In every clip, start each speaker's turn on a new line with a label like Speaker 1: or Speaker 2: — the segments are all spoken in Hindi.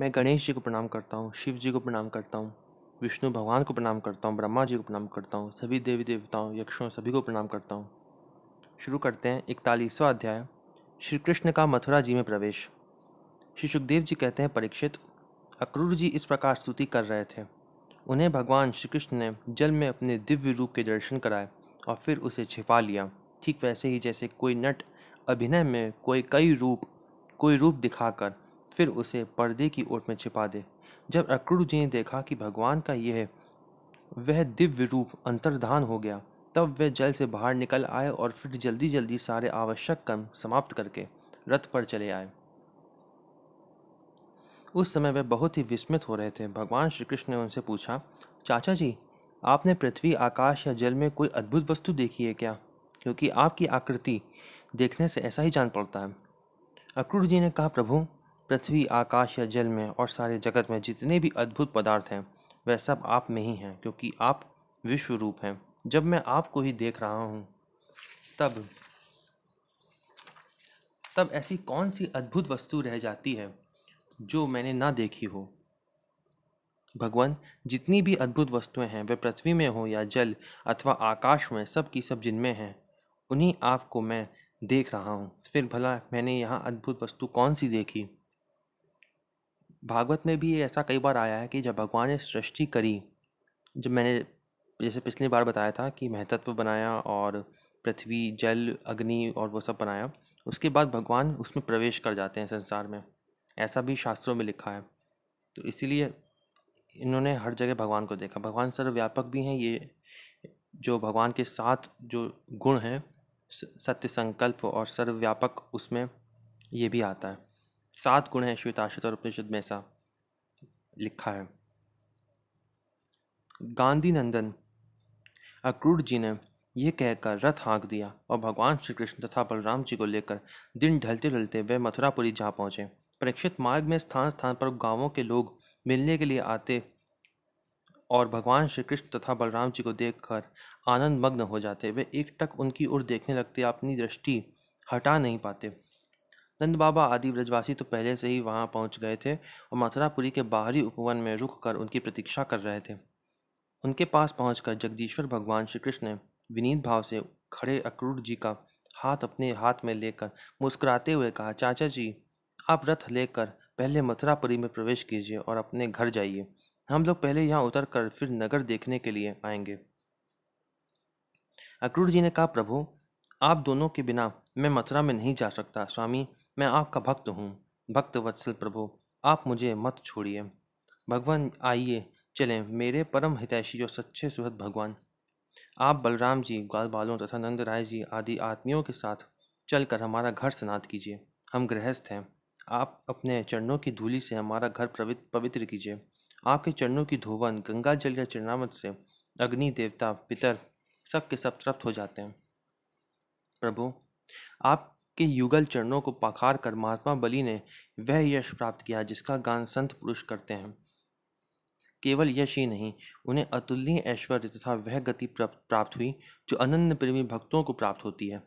Speaker 1: मैं गणेश जी को प्रणाम करता हूँ शिव जी को प्रणाम करता हूँ विष्णु भगवान को प्रणाम करता हूँ ब्रह्मा जी को प्रणाम करता हूँ सभी देवी देवताओं यक्षों सभी को प्रणाम करता हूँ शुरू करते हैं इकतालीसवा अध्याय श्री कृष्ण का मथुरा जी में प्रवेश श्री सुखदेव जी कहते हैं परीक्षित अक्रूर जी इस प्रकार स्तुति कर रहे थे उन्हें भगवान श्री कृष्ण ने जल में अपने दिव्य रूप के दर्शन कराए और फिर उसे छिपा लिया ठीक वैसे ही जैसे कोई नट अभिनय में कोई कई रूप कोई रूप दिखाकर फिर उसे पर्दे की ओट में छिपा दे जब अक्रूर जी ने देखा कि भगवान का यह वह दिव्य रूप अंतर्धान हो गया तब वह जल से बाहर निकल आए और फिर जल्दी जल्दी सारे आवश्यक कर्म समाप्त करके रथ पर चले आए उस समय वह बहुत ही विस्मित हो रहे थे भगवान श्री कृष्ण ने उनसे पूछा चाचा जी आपने पृथ्वी आकाश या जल में कोई अद्भुत वस्तु देखी है क्या क्योंकि आपकी आकृति देखने से ऐसा ही जान पड़ता है अक्रूर जी ने कहा प्रभु पृथ्वी आकाश या जल में और सारे जगत में जितने भी अद्भुत पदार्थ हैं वह सब आप में ही हैं क्योंकि आप विश्व रूप हैं जब मैं आपको ही देख रहा हूँ तब तब ऐसी कौन सी अद्भुत वस्तु रह जाती है जो मैंने ना देखी हो भगवान जितनी भी अद्भुत वस्तुएं हैं वे पृथ्वी में हो या जल अथवा आकाश में सब की सब जिनमें हैं उन्हीं आपको मैं देख रहा हूँ फिर भला मैंने यहाँ अद्भुत वस्तु कौन सी देखी भागवत में भी ऐसा कई बार आया है कि जब भगवान ने सृष्टि करी जब मैंने जैसे पिछली बार बताया था कि महतत्व बनाया और पृथ्वी जल अग्नि और वो सब बनाया उसके बाद भगवान उसमें प्रवेश कर जाते हैं संसार में ऐसा भी शास्त्रों में लिखा है तो इसीलिए इन्होंने हर जगह भगवान को देखा भगवान सर्वव्यापक भी हैं ये जो भगवान के साथ जो गुण हैं सत्य संकल्प और सर्वव्यापक उसमें ये भी आता है सात गुण हैं और उपनिषद में ऐसा लिखा है गांधी नंदन अक्रूर जी ने यह कहकर रथ हाँक दिया और भगवान श्री कृष्ण तथा बलराम जी को लेकर दिन ढलते ढलते वे मथुरापुरी जा पहुँचे परीक्षित मार्ग में स्थान स्थान पर गांवों के लोग मिलने के लिए आते और भगवान श्री कृष्ण तथा बलराम जी को देखकर आनंद मग्न हो जाते वे एकटक उनकी ओर देखने लगते अपनी दृष्टि हटा नहीं पाते नंद बाबा आदि ब्रजवासी तो पहले से ही वहाँ पहुँच गए थे और मथुरापुरी के बाहरी उपवन में रुक कर उनकी प्रतीक्षा कर रहे थे उनके पास पहुँच जगदीश्वर भगवान श्री कृष्ण ने विनीत भाव से खड़े अक्रूर जी का हाथ अपने हाथ में लेकर मुस्कुराते हुए कहा चाचा जी आप रथ लेकर पहले मथुरापुरी में प्रवेश कीजिए और अपने घर जाइए हम लोग पहले यहाँ उतर कर फिर नगर देखने के लिए आएंगे अक्रूर जी ने कहा प्रभु आप दोनों के बिना मैं मथुरा में नहीं जा सकता स्वामी मैं आपका भक्त हूँ भक्त वत्सल प्रभु आप मुझे मत छोड़िए भगवान आइए चलें मेरे परम हितैषी और सच्चे सुहद भगवान आप बलराम जी ग्वाल बालों तथा नंद राय जी आदि आदमियों के साथ चलकर हमारा घर स्नात कीजिए हम गृहस्थ हैं आप अपने चरणों की धूली से हमारा घर पवित्र कीजिए आपके चरणों की धोवन गंगा जल या चरणामत से अग्नि देवता पितर सब के सब तृप्त हो जाते हैं प्रभु आप के युगल चरणों को पखार कर महात्मा बलि ने वह यश प्राप्त किया जिसका गान संत पुरुष करते हैं केवल यश ही नहीं उन्हें अतुलनीय ऐश्वर्य तथा वह गति प्राप्त हुई जो अनन्य प्रेमी भक्तों को प्राप्त होती है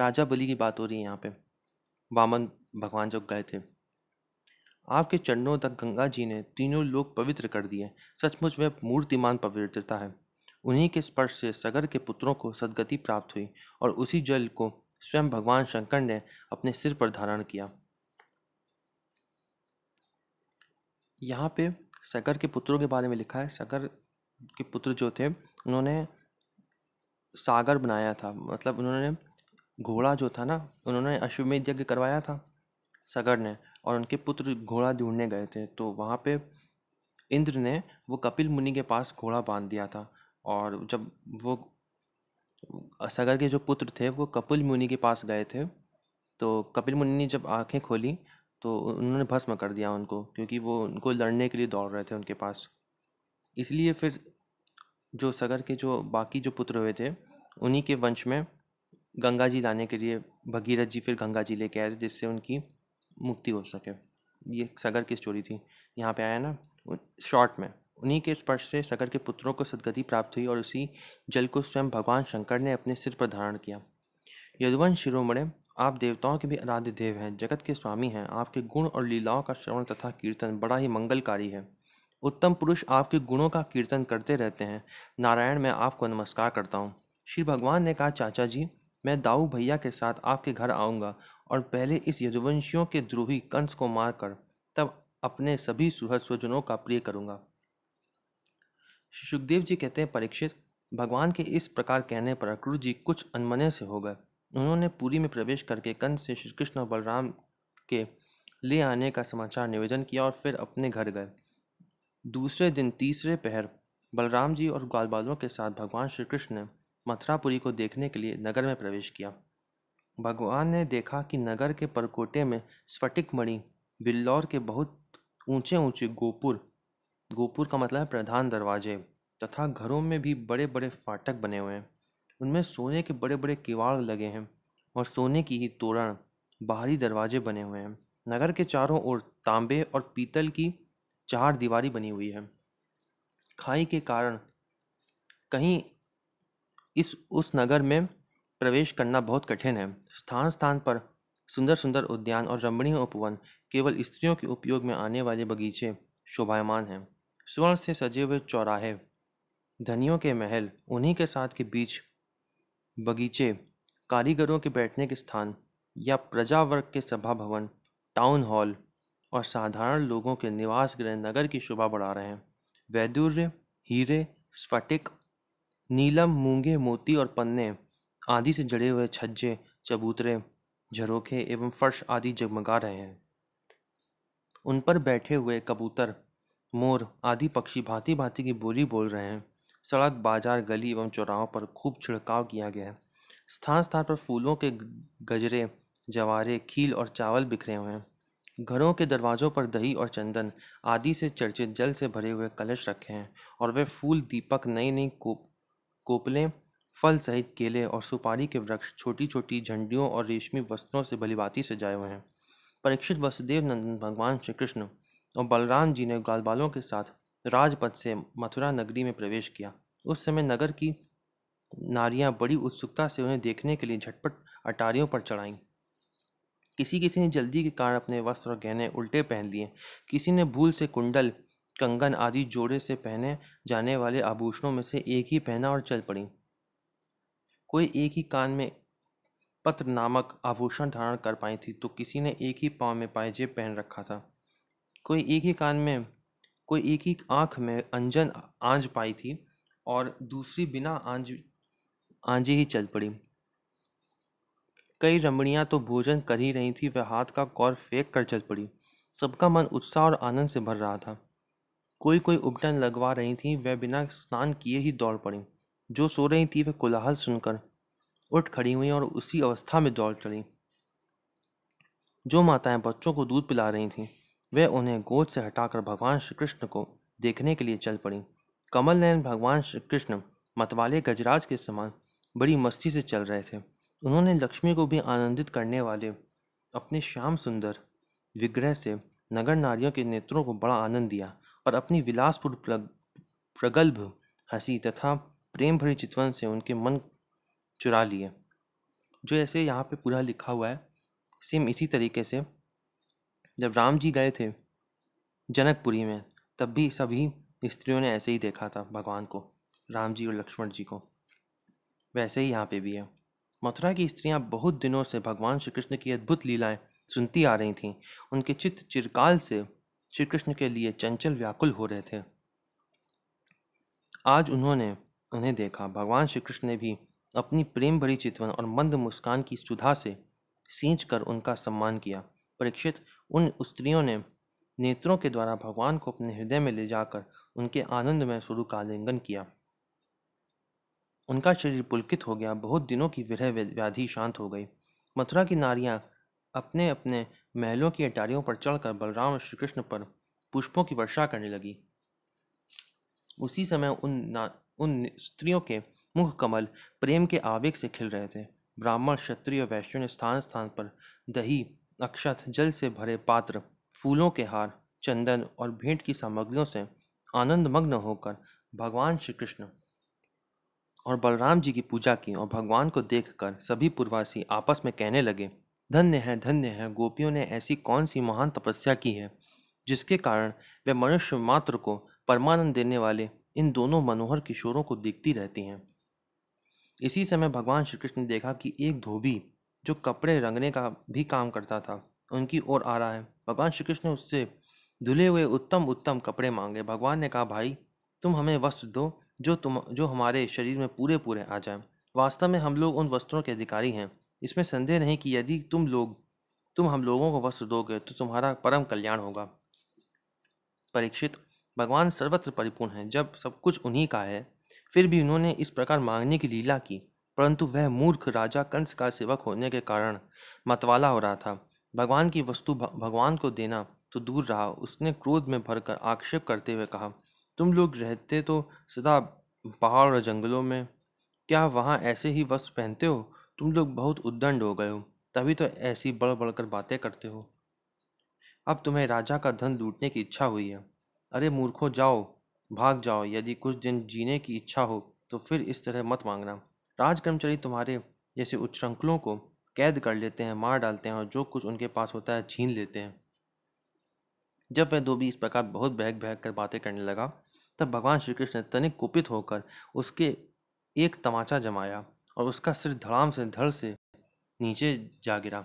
Speaker 1: राजा बलि की बात हो रही है यहाँ पे वामन भगवान जब गए थे आपके चरणों तक गंगा जी ने तीनों लोग पवित्र कर दिए सचमुच वह मूर्तिमान पवित्रता है उन्हीं के स्पर्श से सगर के पुत्रों को सदगति प्राप्त हुई और उसी जल को स्वयं भगवान शंकर ने अपने सिर पर धारण किया यहाँ पे शकर के पुत्रों के बारे में लिखा है शकर के पुत्र जो थे उन्होंने सागर बनाया था मतलब उन्होंने घोड़ा जो था ना उन्होंने अश्वमेध यज्ञ करवाया था सगर ने और उनके पुत्र घोड़ा ढूंढने गए थे तो वहाँ पे इंद्र ने वो कपिल मुनि के पास घोड़ा बांध दिया था और जब वो सगर के जो पुत्र थे वो कपिल मुनि के पास गए थे तो कपिल मुनि ने जब आंखें खोली तो उन्होंने भस्म कर दिया उनको क्योंकि वो उनको लड़ने के लिए दौड़ रहे थे उनके पास इसलिए फिर जो सगर के जो बाकी जो पुत्र हुए थे उन्हीं के वंश में गंगा जी लाने के लिए भगीरथ जी फिर गंगा जी लेके आए थे जिससे उनकी मुक्ति हो सके ये सगर की स्टोरी थी यहाँ पे आया ना शॉर्ट में उन्हीं के स्पर्श से सगर के पुत्रों को सदगति प्राप्त हुई और उसी जल को स्वयं भगवान शंकर ने अपने सिर पर धारण किया यदुवंश शिरोमणे आप देवताओं के भी आराध्य देव हैं जगत के स्वामी हैं आपके गुण और लीलाओं का श्रवण तथा कीर्तन बड़ा ही मंगलकारी है उत्तम पुरुष आपके गुणों का कीर्तन करते रहते हैं नारायण मैं आपको नमस्कार करता हूँ श्री भगवान ने कहा चाचा जी मैं दाऊ भैया के साथ आपके घर आऊँगा और पहले इस यदुवंशियों के द्रोही कंस को मारकर तब अपने सभी सुहद स्वजनों का प्रिय करूँगा सुखदेव जी कहते हैं परीक्षित भगवान के इस प्रकार कहने पर अक्रूर जी कुछ अनमने से हो गए उन्होंने पूरी में प्रवेश करके कंस से श्री कृष्ण और बलराम के ले आने का समाचार निवेदन किया और फिर अपने घर गए दूसरे दिन तीसरे पहर बलराम जी और ग्वालबालों के साथ भगवान श्री कृष्ण ने मथुरापुरी को देखने के लिए नगर में प्रवेश किया भगवान ने देखा कि नगर के परकोटे में स्फटिक मणि बिल्लौर के बहुत ऊंचे ऊंचे गोपुर गोपुर का मतलब है प्रधान दरवाजे तथा घरों में भी बड़े बड़े फाटक बने हुए हैं उनमें सोने के बड़े बड़े किवाड़ लगे हैं और सोने की ही तोरण बाहरी दरवाजे बने हुए हैं नगर के चारों ओर तांबे और पीतल की चार दीवारी बनी हुई है खाई के कारण कहीं इस उस नगर में प्रवेश करना बहुत कठिन है स्थान स्थान पर सुंदर सुंदर उद्यान और रमणीय उपवन केवल स्त्रियों के उपयोग में आने वाले बगीचे शोभायमान हैं स्वर्ण से सजे हुए चौराहे धनियों के महल उन्हीं के साथ के बीच बगीचे कारीगरों के बैठने के स्थान या प्रजा वर्ग के सभा भवन टाउन हॉल और साधारण लोगों के निवास गृह नगर की शोभा बढ़ा रहे हैं वैदुर्य हीरे स्फटिक नीलम मूंगे मोती और पन्ने आदि से जड़े हुए छज्जे चबूतरे झरोखे एवं फर्श आदि जगमगा रहे हैं उन पर बैठे हुए कबूतर मोर आदि पक्षी भांति भांति की बोली बोल रहे हैं सड़क बाजार गली एवं चौराहों पर खूब छिड़काव किया गया है स्थान स्थान पर फूलों के गजरे जवारे खील और चावल बिखरे हुए हैं घरों के दरवाज़ों पर दही और चंदन आदि से चर्चित जल से भरे हुए कलश रखे हैं और वे फूल दीपक नई नई कोप कोपलें फल सहित केले और सुपारी के वृक्ष छोटी छोटी झंडियों और रेशमी वस्त्रों से भलीभांति सजाए हुए हैं परीक्षित वसुदेव नंदन भगवान श्री कृष्ण और बलराम जी ने ग्वालबालों के साथ राजपथ से मथुरा नगरी में प्रवेश किया उस समय नगर की नारियां बड़ी उत्सुकता से उन्हें देखने के लिए झटपट अटारियों पर चढ़ाईं किसी किसी ने जल्दी के कारण अपने वस्त्र और गहने उल्टे पहन लिए किसी ने भूल से कुंडल कंगन आदि जोड़े से पहने जाने वाले आभूषणों में से एक ही पहना और चल पड़ी कोई एक ही कान में पत्र नामक आभूषण धारण कर पाई थी तो किसी ने एक ही पाँव में पायजेब पहन रखा था कोई एक ही कान में कोई एक ही आँख में अंजन आंज पाई थी और दूसरी बिना आंज आंजे ही चल पड़ी कई रमणियाँ तो भोजन कर ही रही थी वह हाथ का कौर फेंक कर चल पड़ी सबका मन उत्साह और आनंद से भर रहा था कोई कोई उपटन लगवा रही थी वह बिना स्नान किए ही दौड़ पड़ी जो सो रही थी वह कोलाहल सुनकर उठ खड़ी हुई और उसी अवस्था में दौड़ चली जो माताएं बच्चों को दूध पिला रही थीं वे उन्हें गोद से हटाकर भगवान श्री कृष्ण को देखने के लिए चल पड़ी कमल नयन भगवान श्री कृष्ण मतवाले गजराज के समान बड़ी मस्ती से चल रहे थे उन्होंने लक्ष्मी को भी आनंदित करने वाले अपने श्याम सुंदर विग्रह से नगर नारियों के नेत्रों को बड़ा आनंद दिया और अपनी विलासपुर प्रगल्भ हंसी तथा प्रेम भरी चितवन से उनके मन चुरा लिए जो ऐसे यहाँ पे पूरा लिखा हुआ है सेम इसी तरीके से जब राम जी गए थे जनकपुरी में तब भी सभी स्त्रियों ने ऐसे ही देखा था भगवान को राम जी और लक्ष्मण जी को वैसे ही यहाँ पे भी है मथुरा की स्त्रियाँ बहुत दिनों से भगवान श्री कृष्ण की अद्भुत लीलाएं सुनती आ रही थीं उनके चित्त चिरकाल से श्री कृष्ण के लिए चंचल व्याकुल हो रहे थे आज उन्होंने उन्हें देखा भगवान श्री कृष्ण ने भी अपनी प्रेम भरी चितवन और मंद मुस्कान की सुधा से सींच कर उनका सम्मान किया परीक्षित उन स्त्रियों ने नेत्रों के द्वारा भगवान को अपने हृदय में ले जाकर उनके आनंद स्वरूप का आलिंगन किया उनका शरीर पुलकित हो गया बहुत दिनों की विरह व्याधि शांत हो गई मथुरा की नारियां अपने अपने महलों की अटारियों पर चढ़कर बलराम और श्री कृष्ण पर पुष्पों की वर्षा करने लगी उसी समय उन ना उन स्त्रियों के मुख कमल प्रेम के आवेग से खिल रहे थे ब्राह्मण क्षत्रिय और वैश्यों ने स्थान स्थान पर दही अक्षत जल से भरे पात्र फूलों के हार चंदन और भेंट की सामग्रियों से आनंदमग्न होकर भगवान श्री कृष्ण और बलराम जी की पूजा की और भगवान को देखकर सभी पूर्वासी आपस में कहने लगे धन्य है धन्य है गोपियों ने ऐसी कौन सी महान तपस्या की है जिसके कारण वे मनुष्य मात्र को परमानंद देने वाले इन दोनों मनोहर किशोरों को देखती रहती हैं इसी समय भगवान श्री कृष्ण ने देखा कि एक धोबी जो कपड़े रंगने का भी काम करता था उनकी ओर आ रहा है भगवान श्री कृष्ण ने उससे धुले हुए उत्तम उत्तम कपड़े मांगे भगवान ने कहा भाई तुम हमें वस्त्र दो जो तुम जो हमारे शरीर में पूरे पूरे आ जाए वास्तव में हम लोग उन वस्त्रों के अधिकारी हैं इसमें संदेह नहीं कि यदि तुम लोग तुम हम लोगों को वस्त्र दोगे तो तुम्हारा परम कल्याण होगा परीक्षित भगवान सर्वत्र परिपूर्ण है जब सब कुछ उन्हीं का है फिर भी उन्होंने इस प्रकार मांगने की लीला की परंतु वह मूर्ख राजा कंस का सेवक होने के कारण मतवाला हो रहा था भगवान की वस्तु भगवान को देना तो दूर रहा उसने क्रोध में भरकर आक्षेप करते हुए कहा तुम लोग रहते तो सदा पहाड़ और जंगलों में क्या वहाँ ऐसे ही वस्त्र पहनते हो तुम लोग बहुत उद्दंड हो गए हो तभी तो ऐसी बढ़ बढ़ कर बातें करते हो अब तुम्हें राजा का धन लूटने की इच्छा हुई है अरे मूर्खों जाओ भाग जाओ यदि कुछ दिन जीने की इच्छा हो तो फिर इस तरह मत मांगना राजकर्मचारी तुम्हारे जैसे उच्चृंखलों को कैद कर लेते हैं मार डालते हैं और जो कुछ उनके पास होता है छीन लेते हैं जब वह धोबी इस प्रकार बहुत बहक बहक कर बातें करने लगा तब भगवान श्री कृष्ण ने तनिक कुपित होकर उसके एक तमाचा जमाया और उसका सिर धड़ाम से धड़ से नीचे जा गिरा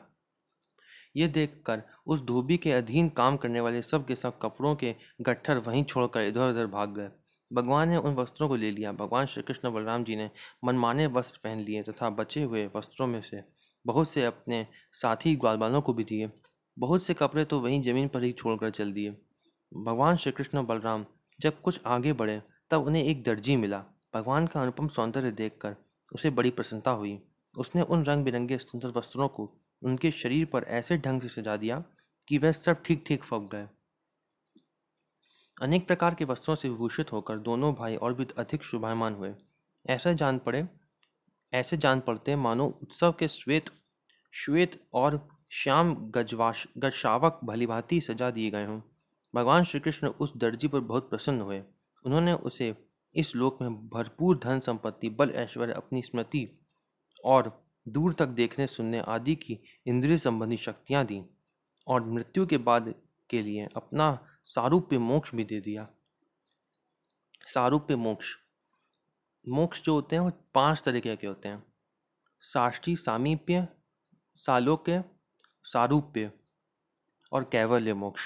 Speaker 1: ये देखकर उस धोबी के अधीन काम करने वाले सब के सब कपड़ों के गट्ठर वहीं छोड़कर इधर उधर भाग गए भगवान ने उन वस्त्रों को ले लिया भगवान श्री कृष्ण बलराम जी ने मनमाने वस्त्र पहन लिए तथा बचे हुए वस्त्रों में से बहुत से अपने साथी ग्वालबालों को भी दिए बहुत से कपड़े तो वहीं ज़मीन पर ही छोड़कर चल दिए भगवान श्री कृष्ण बलराम जब कुछ आगे बढ़े तब उन्हें एक दर्जी मिला भगवान का अनुपम सौंदर्य देखकर उसे बड़ी प्रसन्नता हुई उसने उन रंग बिरंगे सुंदर वस्त्रों को उनके शरीर पर ऐसे ढंग से सजा दिया कि वह सब ठीक ठीक फंक गए अनेक प्रकार के वस्त्रों से विभूषित होकर दोनों भाई और भी अधिक शुभायमान हुए ऐसा जान पड़े ऐसे जान पड़ते मानो उत्सव के श्वेत श्वेत और श्याम गजवाश गजशावक भलीभांति सजा दिए गए हों भगवान श्री कृष्ण उस दर्जी पर बहुत प्रसन्न हुए उन्होंने उसे इस लोक में भरपूर धन संपत्ति बल ऐश्वर्य अपनी स्मृति और दूर तक देखने सुनने आदि की इंद्रिय संबंधी शक्तियाँ दीं और मृत्यु के बाद के लिए अपना सारूप्य मोक्ष भी दे दिया सारूप्य मोक्ष मोक्ष जो होते हैं वो पांच तरीके के होते हैं साष्टी सामीप्य सालोक्य सारूप्य और कैवल्य मोक्ष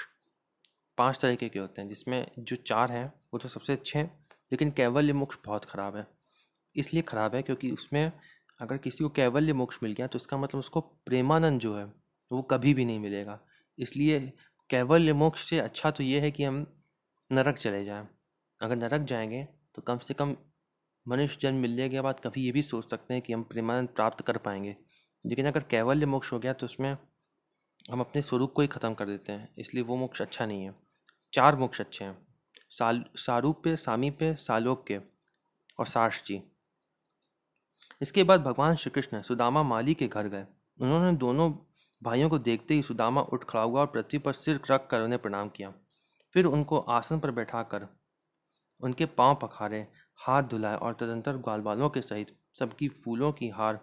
Speaker 1: पांच तरीके के होते हैं जिसमें जो चार हैं वो तो सबसे अच्छे हैं लेकिन कैवल्य मोक्ष बहुत ख़राब है इसलिए ख़राब है क्योंकि उसमें अगर किसी को कैवल्य मोक्ष मिल गया तो उसका मतलब उसको प्रेमानंद जो है वो कभी भी नहीं मिलेगा इसलिए कैवल्य मोक्ष से अच्छा तो ये है कि हम नरक चले जाएं अगर नरक जाएंगे तो कम से कम मनुष्य जन्म मिलने के बाद कभी ये भी सोच सकते हैं कि हम प्रेमानंद प्राप्त कर पाएंगे लेकिन अगर कैवल्य मोक्ष हो गया तो उसमें हम अपने स्वरूप को ही ख़त्म कर देते हैं इसलिए वो मोक्ष अच्छा नहीं है चार मोक्ष अच्छे हैं साल सारूप्य सामीप्य सालोक्य और जी इसके बाद भगवान श्री कृष्ण सुदामा माली के घर गए उन्होंने दोनों भाइयों को देखते ही सुदामा उठ खड़ा हुआ और पृथ्वी पर सिर रख कर उन्हें प्रणाम किया फिर उनको आसन पर बैठा कर उनके पांव पखारे हाथ धुलाए और तदंतर ग्वाल बालों के सहित सबकी फूलों की हार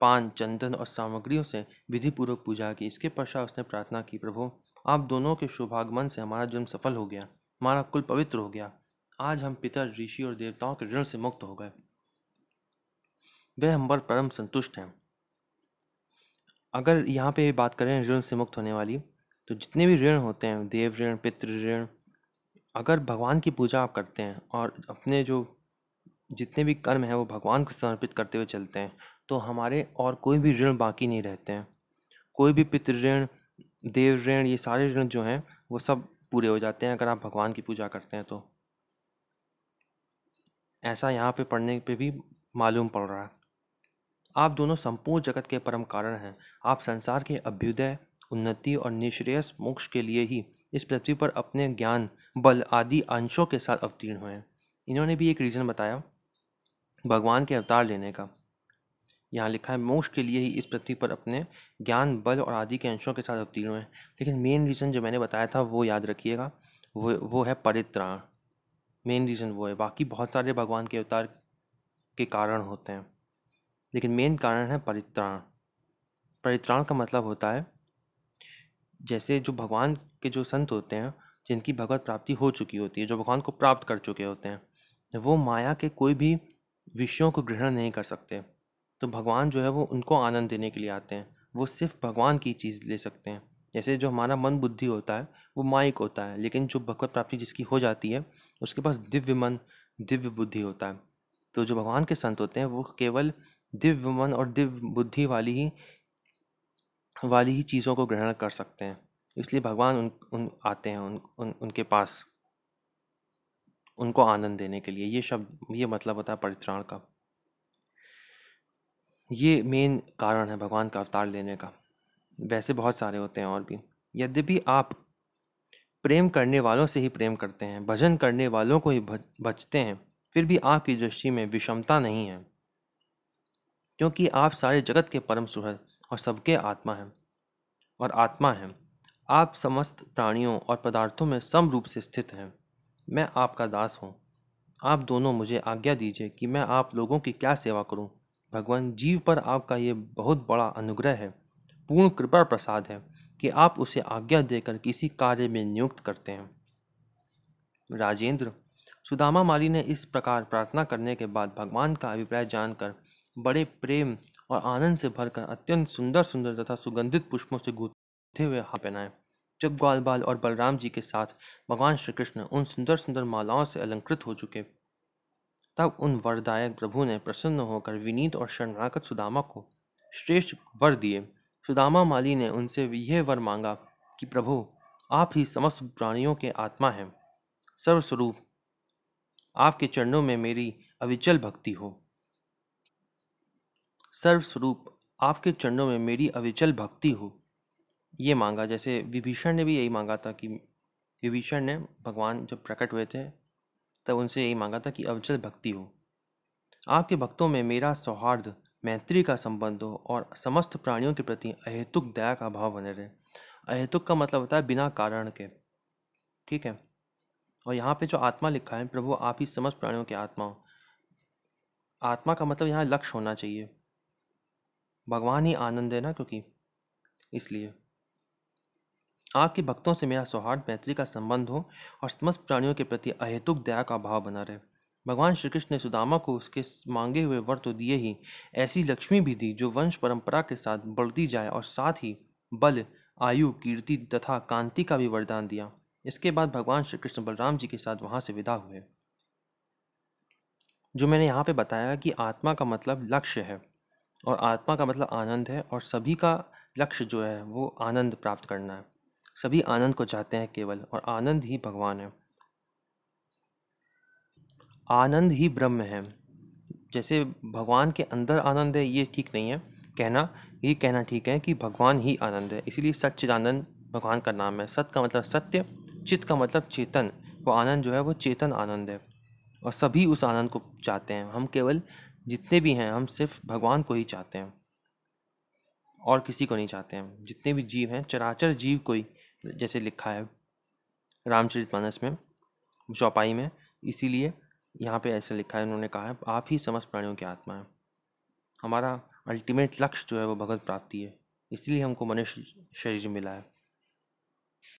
Speaker 1: पान चंदन और सामग्रियों से विधिपूर्वक पूजा की इसके पश्चात उसने प्रार्थना की प्रभु आप दोनों के शुभागमन से हमारा जन्म सफल हो गया हमारा कुल पवित्र हो गया आज हम पिता ऋषि और देवताओं के ऋण से मुक्त हो गए वह हम पर परम संतुष्ट हैं अगर यहाँ पे बात करें ऋण से मुक्त होने वाली तो जितने भी ऋण होते हैं देव ऋण पितृ ऋण अगर भगवान की पूजा आप करते हैं और अपने जो जितने भी कर्म हैं वो भगवान को समर्पित करते हुए चलते हैं तो हमारे और कोई भी ऋण बाकी नहीं रहते हैं कोई भी पितृ ऋण देव ऋण ये सारे ऋण जो हैं वो सब पूरे हो जाते हैं अगर आप भगवान की पूजा करते हैं तो ऐसा यहाँ पे पढ़ने पे भी मालूम पड़ रहा है आप दोनों संपूर्ण जगत के परम कारण हैं आप संसार के अभ्युदय उन्नति और निश्रेयस मोक्ष के लिए ही इस पृथ्वी पर अपने ज्ञान बल आदि अंशों के साथ अवतीर्ण हुए हैं इन्होंने भी एक रीज़न बताया भगवान के अवतार लेने का यहाँ लिखा है मोक्ष के लिए ही इस पृथ्वी पर अपने ज्ञान बल और आदि के अंशों के साथ अवतीर्ण हुए हैं लेकिन मेन रीज़न जो मैंने बताया था वो याद रखिएगा वो वो है परित्राण मेन रीज़न वो है बाकी बहुत सारे भगवान के अवतार के कारण होते हैं लेकिन मेन कारण है परित्राण परित्राण का मतलब होता है जैसे जो भगवान के जो संत होते हैं जिनकी भगवत प्राप्ति हो चुकी होती है जो भगवान को प्राप्त कर चुके होते हैं वो माया के कोई भी विषयों को ग्रहण नहीं कर सकते तो भगवान जो है वो उनको आनंद देने के लिए आते हैं वो सिर्फ भगवान की चीज़ ले सकते हैं जैसे जो हमारा मन बुद्धि होता है वो माइक होता है लेकिन जो भगवत प्राप्ति जिसकी हो जाती है उसके पास दिव्य मन दिव्य बुद्धि होता है तो जो भगवान के संत होते हैं वो केवल दिव्य मन और दिव्य बुद्धि वाली ही वाली ही चीज़ों को ग्रहण कर सकते हैं इसलिए भगवान उन, उन आते हैं उन, उन उनके पास उनको आनंद देने के लिए ये शब्द ये मतलब होता है परित्राण का ये मेन कारण है भगवान का अवतार लेने का वैसे बहुत सारे होते हैं और भी यद्यपि आप प्रेम करने वालों से ही प्रेम करते हैं भजन करने वालों को ही बचते हैं फिर भी आपकी दृष्टि में विषमता नहीं है क्योंकि आप सारे जगत के परम सुहृद और सबके आत्मा हैं और आत्मा हैं आप समस्त प्राणियों और पदार्थों में सम रूप से स्थित हैं मैं आपका दास हूँ आप दोनों मुझे आज्ञा दीजिए कि मैं आप लोगों की क्या सेवा करूँ भगवान जीव पर आपका ये बहुत बड़ा अनुग्रह है पूर्ण कृपा प्रसाद है कि आप उसे आज्ञा देकर किसी कार्य में नियुक्त करते हैं राजेंद्र सुदामा माली ने इस प्रकार प्रार्थना करने के बाद भगवान का अभिप्राय जानकर बड़े प्रेम और आनंद से भरकर अत्यंत सुंदर सुंदर तथा सुगंधित पुष्पों से गूंथे हुए हाथ पहनाए जब ग्वाल बाल और बलराम जी के साथ भगवान श्री कृष्ण उन सुंदर सुंदर मालाओं से अलंकृत हो चुके तब उन वरदायक प्रभु ने प्रसन्न होकर विनीत और शरणागत सुदामा को श्रेष्ठ वर दिए सुदामा माली ने उनसे यह वर मांगा कि प्रभु आप ही समस्त प्राणियों के आत्मा हैं सर्वस्वरूप आपके चरणों में मेरी अविचल भक्ति हो सर्वस्वरूप आपके चरणों में मेरी अविचल भक्ति हो ये मांगा जैसे विभीषण ने भी यही मांगा था कि विभीषण ने भगवान जब प्रकट हुए थे तब उनसे यही मांगा था कि अविचल भक्ति हो आपके भक्तों में मेरा सौहार्द मैत्री का संबंध हो और समस्त प्राणियों के प्रति अहेतुक दया का भाव बने रहे अहेतुक का मतलब होता है बिना कारण के ठीक है और यहाँ पे जो आत्मा लिखा है प्रभु आप ही समस्त प्राणियों के आत्मा हो आत्मा का मतलब यहाँ लक्ष्य होना चाहिए भगवान ही आनंद है ना क्योंकि इसलिए आपके भक्तों से मेरा सौहार्द मैत्री का संबंध हो और समस्त प्राणियों के प्रति अहेतुक दया का भाव बना रहे भगवान श्री कृष्ण ने सुदामा को उसके मांगे हुए वर तो दिए ही ऐसी लक्ष्मी भी दी जो वंश परंपरा के साथ बढ़ती जाए और साथ ही बल आयु कीर्ति तथा कांति का भी वरदान दिया इसके बाद भगवान श्री कृष्ण बलराम जी के साथ वहाँ से विदा हुए जो मैंने यहाँ पे बताया कि आत्मा का मतलब लक्ष्य है और आत्मा का मतलब आनंद है और सभी का लक्ष्य जो है वो आनंद प्राप्त करना है सभी आनंद को चाहते हैं केवल और आनंद ही भगवान है आनंद ही ब्रह्म है जैसे भगवान के अंदर आनंद है ये ठीक नहीं है कहना ये कहना ठीक है कि भगवान ही आनंद है इसीलिए सच्चिदानंद भगवान का नाम है सत का मतलब सत्य चित्त का मतलब चेतन वो आनंद जो है वो चेतन आनंद है और सभी उस आनंद को चाहते हैं हम केवल जितने भी हैं हम सिर्फ भगवान को ही चाहते हैं और किसी को नहीं चाहते हैं जितने भी जीव हैं चराचर जीव को ही जैसे लिखा है रामचरित मानस में चौपाई में इसीलिए यहाँ पे ऐसे लिखा है उन्होंने कहा है आप ही समस्त प्राणियों की आत्मा है हमारा अल्टीमेट लक्ष्य जो है वो भगवत प्राप्ति है इसलिए हमको मनुष्य शरीर मिला है